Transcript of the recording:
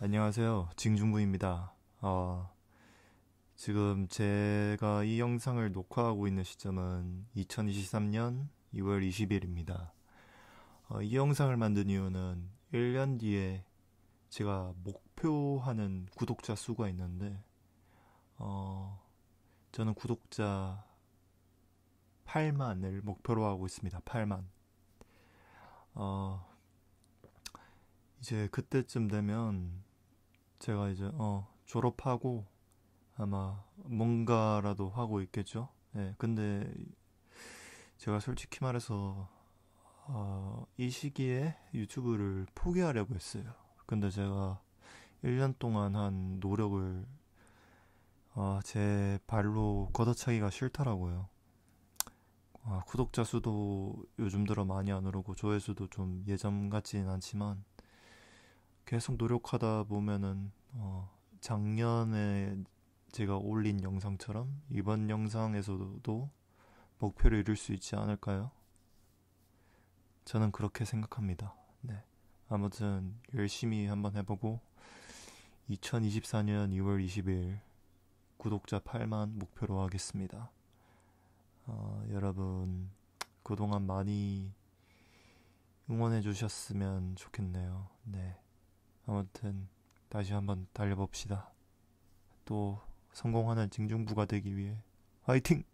안녕하세요. 징중부입니다. 어, 지금 제가 이 영상을 녹화하고 있는 시점은 2023년 2월 20일입니다. 어, 이 영상을 만든 이유는 1년 뒤에 제가 목표하는 구독자 수가 있는데, 어, 저는 구독자 8만을 목표로 하고 있습니다. 8만. 어, 이제 그때쯤 되면 제가 이제 어, 졸업하고 아마 뭔가라도 하고 있겠죠. 예, 근데 제가 솔직히 말해서 어, 이 시기에 유튜브를 포기하려고 했어요. 근데 제가 1년 동안 한 노력을 어, 제 발로 걷어차기가 싫더라고요. 아, 구독자 수도 요즘 들어 많이 안 오르고 조회수도 좀 예전 같진 않지만 계속 노력하다 보면은 어, 작년에 제가 올린 영상처럼 이번 영상에서도 목표를 이룰 수 있지 않을까요? 저는 그렇게 생각합니다. 네. 아무튼 열심히 한번 해보고 2024년 2월 20일 구독자 8만 목표로 하겠습니다. 어, 여러분 그동안 많이 응원해 주셨으면 좋겠네요. 네. 아무튼 다시 한번 달려봅시다. 또 성공하는 증중부가 되기 위해 화이팅!